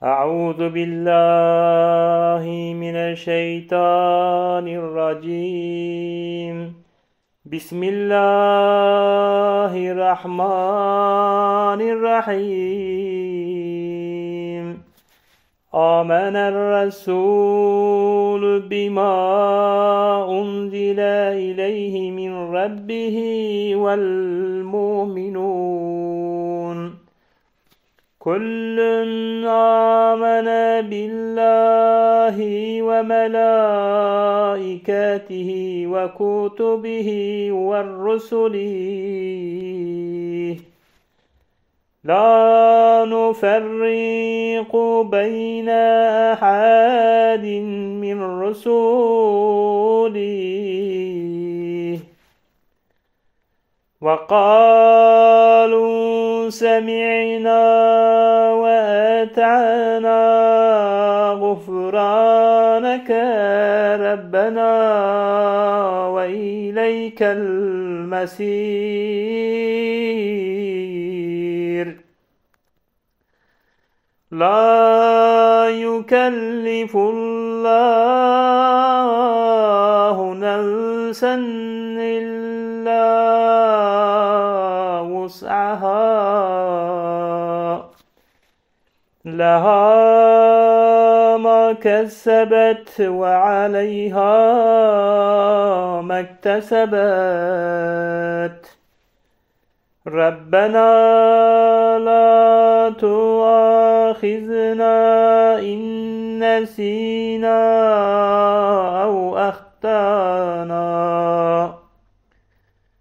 أعوذ بالله من الشيطان الرجيم بسم الله الرحمن الرحيم آمن الرسول بما أنزل إليه من ربه والمؤمنون كل آمن بالله وملائكته وكتبه والرسل لا نفرق بين أحد من رسله وقالوا سمعنا وأتعنا غفرانك ربنا وإليك المسير لا يكلف الله نفسا وسعها لها ما كسبت وعليها ما اكتسبت ربنا لا تؤاخذنا إن نسينا أو أخطأنا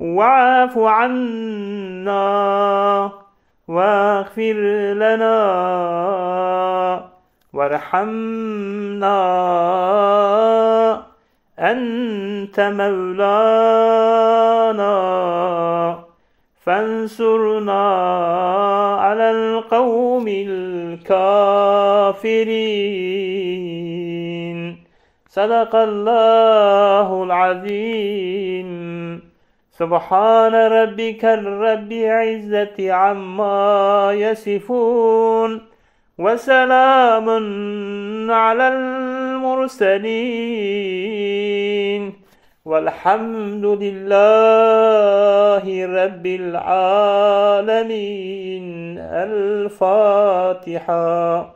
واعف عنا واغفر لنا وارحمنا أنت مولانا فانصرنا على القوم الكافرين صدق الله العظيم سبحان ربك الرب عزة عما يصفون وسلام على المرسلين والحمد لله رب العالمين الفاتحه